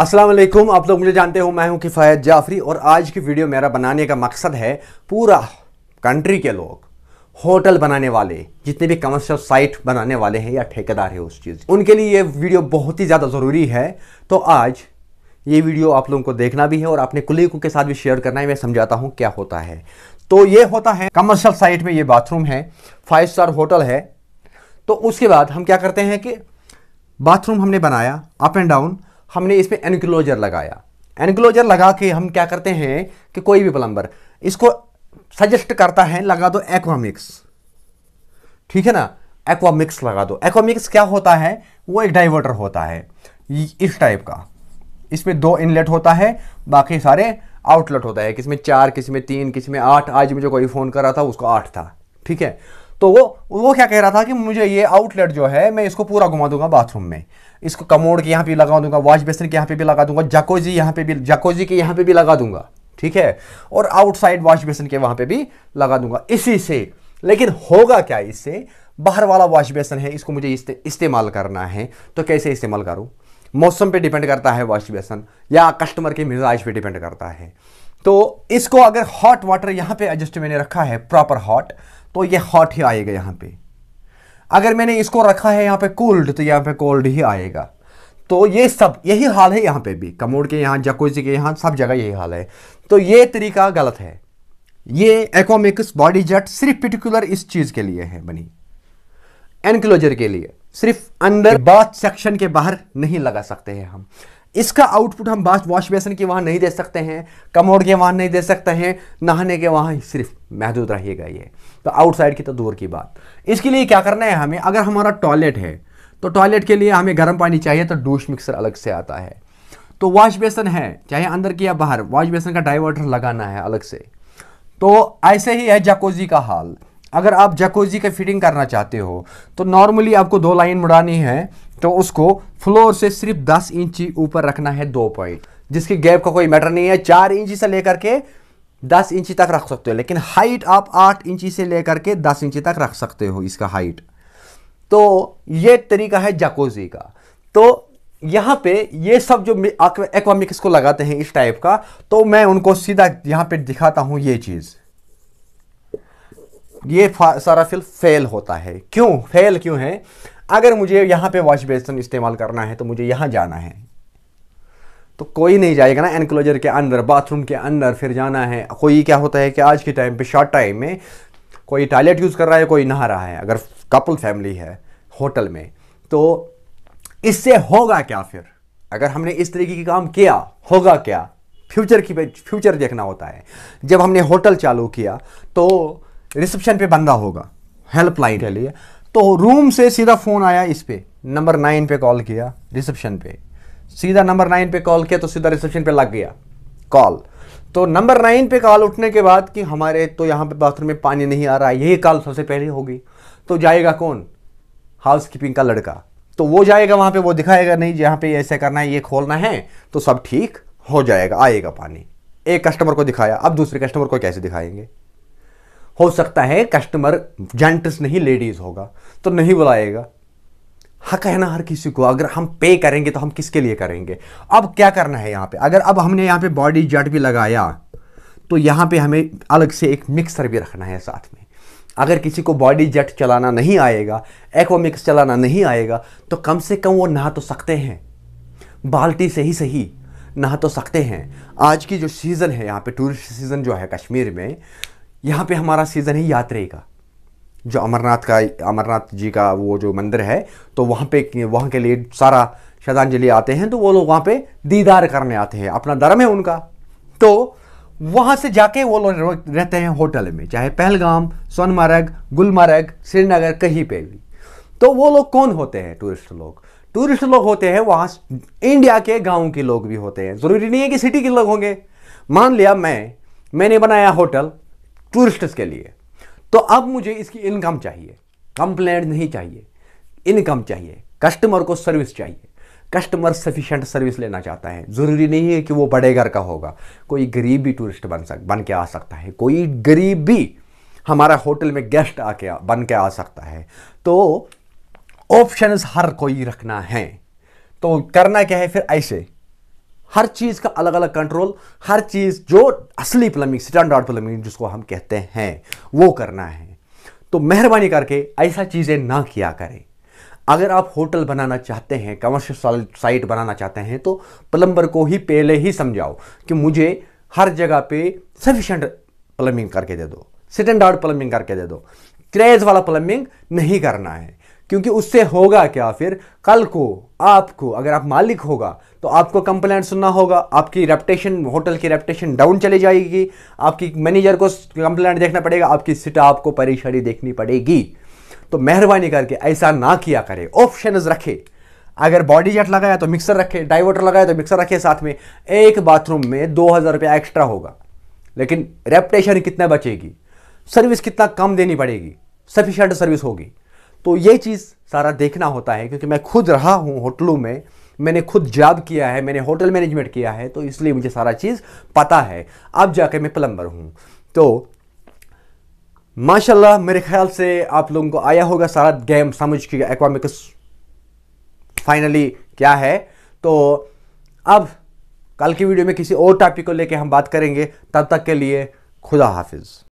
असलम आप लोग मुझे जानते हो मैं हूं किफ़ायत जाफरी और आज की वीडियो मेरा बनाने का मकसद है पूरा कंट्री के लोग होटल बनाने वाले जितने भी कमर्शियल साइट बनाने वाले हैं या ठेकेदार है उस चीज़ उनके लिए ये वीडियो बहुत ही ज़्यादा ज़रूरी है तो आज ये वीडियो आप लोगों को देखना भी है और अपने कुलीगों के साथ भी शेयर करना है मैं समझाता हूँ क्या होता है तो ये होता है कमर्शियल साइट में ये बाथरूम है फाइव स्टार होटल है तो उसके बाद हम क्या करते हैं कि बाथरूम हमने बनाया अप एंड डाउन हमने इसमें एनक्लोजर लगाया एनक्लोजर लगा के हम क्या करते हैं कि कोई भी प्लम्बर इसको सजेस्ट करता है लगा दो एक्वामिक्स ठीक है ना एक्वामिक्स लगा दो एक्वामिक्स क्या होता है वो एक डाइवर्टर होता है इस टाइप का इसमें दो इनलेट होता है बाकी सारे आउटलेट होता है किसमें चार किसमें तीन किसमें आठ आज मुझे कोई फ़ोन कर रहा था उसको आठ था ठीक है तो वो वो क्या कह रहा था कि मुझे ये आउटलेट जो है मैं इसको पूरा घुमा दूंगा बाथरूम में इसको कमोड़ के यहाँ पे लगा दूंगा वॉश बेसिन के यहाँ पे भी लगा दूंगा जकोजी यहाँ पे भी जकोजी के यहाँ पे भी लगा दूंगा ठीक है और आउटसाइड वॉश बेसिन के वहाँ पे भी लगा दूंगा इसी से लेकिन होगा क्या इससे बाहर वाला वॉश बेसन है इसको मुझे इस्ते, इस्तेमाल करना है तो कैसे इस्तेमाल करूँ मौसम पर डिपेंड करता है वॉश बेसन या कस्टमर के मिजाज पर डिपेंड करता है तो इसको अगर हॉट वाटर यहाँ पे एडजस्ट मैंने रखा है प्रॉपर हॉट तो ये हॉट ही आएगा यहाँ पे अगर मैंने इसको रखा है यहाँ पे कोल्ड तो यहाँ पे कोल्ड ही आएगा तो ये सब यही हाल है यहाँ पे भी कमोड के यहाँ जकोजी के यहाँ सब जगह यही हाल है तो ये तरीका गलत है ये एक्वामिक्स बॉडी जेट सिर्फ पर्टिकुलर इस चीज़ के लिए है बनी एनक्लोजर के लिए सिर्फ अंदर बाथ सेक्शन के बाहर नहीं लगा सकते हैं हम इसका आउटपुट हम वॉश बेसन के वहाँ नहीं दे सकते हैं कमोड के वहाँ नहीं दे सकते हैं नहाने के वहाँ सिर्फ महदूद रहेगा ये तो आउटसाइड की तो दूर की बात इसके लिए क्या करना है हमें अगर हमारा टॉयलेट है तो टॉयलेट के लिए हमें गर्म पानी चाहिए तो डूश मिक्सर अलग से आता है तो वॉश बेसन है चाहे अंदर की या बाहर वॉश बेसन का डाइवर्टर लगाना है अलग से तो ऐसे ही है जाकोजी का हाल अगर आप जकोजी का फिटिंग करना चाहते हो तो नॉर्मली आपको दो लाइन मुड़ानी है तो उसको फ्लोर से सिर्फ 10 इंची ऊपर रखना है दो पॉइंट जिसके गैप का कोई मैटर नहीं है चार इंची से लेकर के दस इंची तक रख सकते हो लेकिन हाइट आप आठ इंची से लेकर के दस इंची तक रख सकते हो इसका हाइट तो ये तरीका है जकोजी का तो यहाँ पे ये सब जो एक्वामिक्स को लगाते हैं इस टाइप का तो मैं उनको सीधा यहाँ पे दिखाता हूँ ये चीज़ ये सारा फिल फेल होता है क्यों फेल क्यों है अगर मुझे यहाँ पे वॉश बेसन इस्तेमाल करना है तो मुझे यहाँ जाना है तो कोई नहीं जाएगा ना एनक्लोजर के अंदर बाथरूम के अंदर फिर जाना है कोई क्या होता है कि आज के टाइम पे शॉर्ट टाइम में कोई टॉयलेट यूज़ कर रहा है कोई नहा रहा है अगर कपल फैमिली है होटल में तो इससे होगा क्या फिर अगर हमने इस तरीके की काम किया होगा क्या फ्यूचर की फ्यूचर देखना होता है जब हमने होटल चालू किया तो रिसेप्शन पे बंदा होगा हेल्पलाइन के लिए तो रूम से सीधा फ़ोन आया इस पे नंबर नाइन पे कॉल किया रिसेप्शन पे सीधा नंबर नाइन पे कॉल किया तो सीधा रिसेप्शन पे लग गया कॉल तो नंबर नाइन पे कॉल उठने के बाद कि हमारे तो यहाँ पे बाथरूम में पानी नहीं आ रहा है यही कॉल सबसे पहले होगी तो जाएगा कौन हाउस कीपिंग का लड़का तो वो जाएगा वहां पे वो दिखाएगा नहीं जहां पे ऐसा करना है ये खोलना है तो सब ठीक हो जाएगा आएगा पानी एक कस्टमर को दिखाया अब दूसरे कस्टमर को कैसे दिखाएंगे हो सकता है कस्टमर जेंट्स नहीं लेडीज़ होगा तो नहीं बुलाएगा हक है ना हर किसी को अगर हम पे करेंगे तो हम किसके लिए करेंगे अब क्या करना है यहाँ पे अगर अब हमने यहाँ पे बॉडी जेट भी लगाया तो यहाँ पे हमें अलग से एक मिक्सर भी रखना है साथ में अगर किसी को बॉडी जेट चलाना नहीं आएगा एक्वामिक्स चलाना नहीं आएगा तो कम से कम वो नहा तो सकते हैं बाल्टी से ही सही नहा तो सकते हैं आज की जो सीज़न है यहाँ पे टूरिस्ट सीज़न जो है कश्मीर में यहाँ पे हमारा सीज़न है यात्रे का जो अमरनाथ का अमरनाथ जी का वो जो मंदिर है तो वहाँ पे वहाँ के लिए सारा श्रद्धांजलि आते हैं तो वो लोग वहाँ पे दीदार करने आते हैं अपना धर्म है उनका तो वहाँ से जाके वो लोग रहते हैं होटल में चाहे पहलगाम सोनमर्ग गुलमर्ग श्रीनगर कहीं पे भी तो वो लोग कौन होते हैं टूरिस्ट लोग टूरिस्ट लोग होते हैं वहाँ इंडिया के गाँव के लोग भी होते हैं ज़रूरी नहीं है कि सिटी के लोग होंगे मान लिया मैं मैंने बनाया होटल टूरिस्ट के लिए तो अब मुझे इसकी इनकम चाहिए कंप्लेंट नहीं चाहिए इनकम चाहिए कस्टमर को सर्विस चाहिए कस्टमर सफिशेंट सर्विस लेना चाहता है ज़रूरी नहीं है कि वो बड़े घर का होगा कोई गरीब भी टूरिस्ट बन सक बन के आ सकता है कोई गरीब भी हमारा होटल में गेस्ट आके बन के आ सकता है तो ऑप्शंस हर कोई रखना है तो करना क्या है फिर ऐसे हर चीज़ का अलग अलग कंट्रोल हर चीज़ जो असली प्लम्बिंग स्टैंडर्ड प्लम्बिंग जिसको हम कहते हैं वो करना है तो मेहरबानी करके ऐसा चीज़ें ना किया करें अगर आप होटल बनाना चाहते हैं कमर्शियल साइट बनाना चाहते हैं तो प्लम्बर को ही पहले ही समझाओ कि मुझे हर जगह पे सफिशेंट प्लम्बिंग करके दे दो स्टैंडर्ड प्लम्बिंग करके दे दो क्रेज वाला प्लम्बिंग नहीं करना है क्योंकि उससे होगा क्या फिर कल को आपको अगर आप मालिक होगा तो आपको कंप्लेंट सुनना होगा आपकी रेपटेशन होटल की रेपटेशन डाउन चली जाएगी आपकी मैनेजर को कंप्लेंट देखना पड़ेगा आपकी स्टाफ को परेशानी देखनी पड़ेगी तो मेहरबानी करके ऐसा ना किया करें ऑप्शन रखें अगर बॉडी जेट लगाया तो मिक्सर रखे डाइवर्टर लगाया तो मिक्सर रखे साथ में एक बाथरूम में दो हज़ार रुपया एक्स्ट्रा होगा लेकिन रेपटेशन कितना बचेगी सर्विस कितना कम देनी पड़ेगी सफिशेंट सर्विस होगी तो ये चीज़ सारा देखना होता है क्योंकि मैं खुद रहा हूँ होटलों में मैंने खुद जॉब किया है मैंने होटल मैनेजमेंट किया है तो इसलिए मुझे सारा चीज़ पता है अब जाके मैं प्लम्बर हूँ तो माशाल्लाह मेरे ख्याल से आप लोगों को आया होगा सारा गेम समझ के एक्वामिक्स फाइनली क्या है तो अब कल की वीडियो में किसी और टॉपिक को लेके हम बात करेंगे तब तक के लिए खुदा हाफिज़